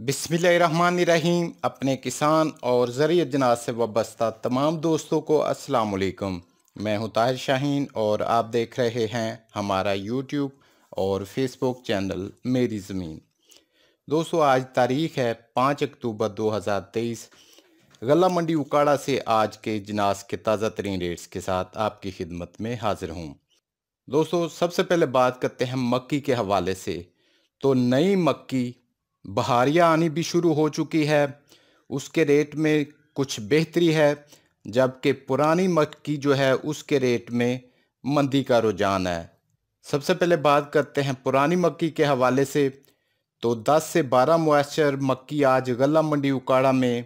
बिसमीम अपने किसान और ज़रिए जनाज से वाबस्ता तमाम दोस्तों को वालेकुम मैं हूं ताहिर शाहीन और आप देख रहे हैं हमारा यूट्यूब और फेसबुक चैनल मेरी ज़मीन दोस्तों आज तारीख़ है पाँच अक्टूबर 2023 गला मंडी उकाड़ा से आज के जनाज के ताज़ा तरीन रेट्स के साथ आपकी खिदमत में हाजिर हूँ दोस्तों सबसे पहले बात करते हैं मक्की के हवाले से तो नई मक्की बहारियाँ आनी भी शुरू हो चुकी है उसके रेट में कुछ बेहतरी है जबकि पुरानी मक्की जो है उसके रेट में मंदी का रुझान है सबसे पहले बात करते हैं पुरानी मक्की के हवाले से तो 10 से 12 मॉइस्चर मक्की आज गला मंडी उकाड़ा में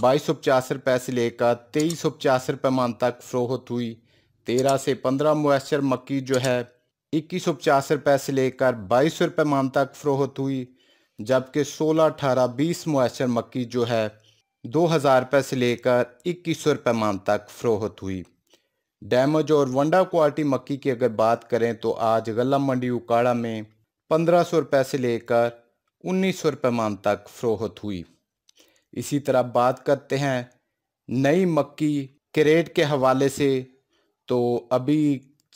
बाईस सौ पचास से लेकर तेईस सौ पचास रुपये मान तक फ़रोहत हुई तेरह से पंद्रह मॉइस्चर मक्की जो है इक्कीस सौ पचास रुपये से लेकर बाईस सौ रुपये मान तक फ़रोहत हुई जबकि सोलह अठारह बीस मैसर मक्की जो है दो हज़ार रुपये से लेकर इक्कीस सौ रुपये मान तक फ़रोहत हुई डैमज और वंडा क्वालिटी मक्की की अगर बात करें तो आज गला मंडी उकाड़ा में पंद्रह सौ रुपये से लेकर उन्नीस सौ रुपये मान तक फ़रोहत हुई इसी तरह बात करते हैं नई मक्की के रेट के हवाले से तो अभी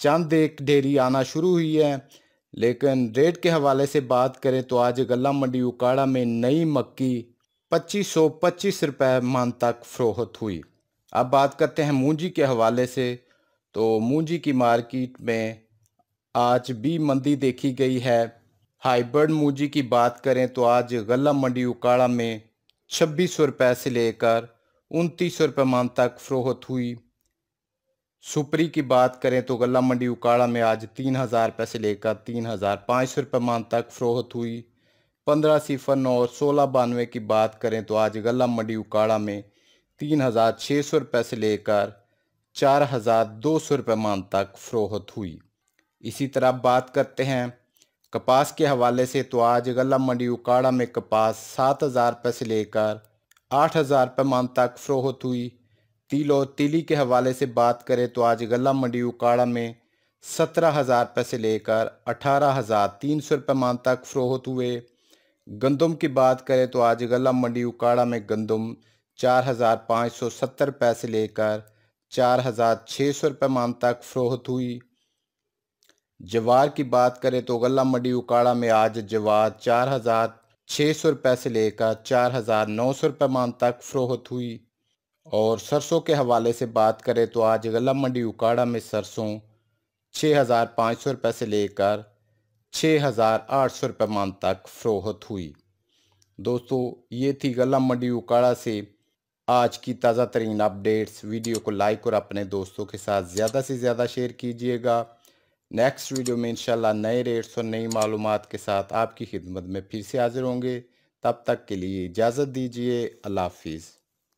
चंद एक डेरी आना शुरू हुई है लेकिन रेट के हवाले से बात करें तो आज गला मंडी उकाड़ा में नई मक्की पच्चीस सौ पच्चीस रुपये मान तक फ़रोहत हुई अब बात करते हैं मूंजी के हवाले से तो मूंजी की मार्केट में आज भी मंदी देखी गई है हाइब्रिड मूंजी की बात करें तो आज गला मंडी उकाड़ा में छब्बीस सौ रुपये से लेकर उनतीस सौ रुपये मान तक फ़रोहत हुई सुपरी की बात करें तो गला मंडी उकाड़ा में आज तीन हज़ार रुपये से लेकर तीन हज़ार पाँच सौ रुपये मान तक फ़रोहत हुई पंद्रह सिफर नौ और सोलह बानवे की बात करें तो आज गला मंडी उकाड़ा में तीन हज़ार छः सौ रुपये से लेकर चार हज़ार दो सौ रुपये मान तक फ़रोहत हुई इसी तरह बात करते हैं कपास के हवाले से तो आज गला मंडी उकाड़ा में कपास सात हज़ार रुपये से लेकर आठ हज़ार रुपये मान तक फ़रोहत हुई तिलो और तिली के हवाले से बात करें तो आज गला मंडी उकाड़ा में सत्रह हज़ार रुपये से लेकर अठारह हज़ार तीन सौ रुपये मान तक फ़रोहत हुए गंदम की बात करें तो आज गला मंडी उकाड़ा में गंदम चार हज़ार पाँच सौ सत्तर रुपये से लेकर चार हज़ार छः सौ रुपये मान तक फ़रोहत हुई जवार की बात करें तो गला मंडी उकाड़ा में आज जवार चार हज़ार छः सौ रुपये से लेकर चार हज़ार नौ सौ रुपये मान तक फ़रोहत हुई और सरसों के हवाले से बात करें तो आज गला मंडी उकाड़ा में सरसों छः हज़ार पाँच सौ रुपये से लेकर छः हज़ार आठ सौ रुपये मान तक फ़रोहत हुई दोस्तों ये थी गला मंडी उकाड़ा से आज की ताज़ा तरीन अपडेट्स वीडियो को लाइक और अपने दोस्तों के साथ ज़्यादा से ज़्यादा शेयर कीजिएगा नेक्स्ट वीडियो में इंशाल्लाह नए रेट्स और नई मालूम के साथ आपकी खिदमत में फिर से हाजिर होंगे तब तक के लिए इजाज़त दीजिए अल्लाह हाफिज़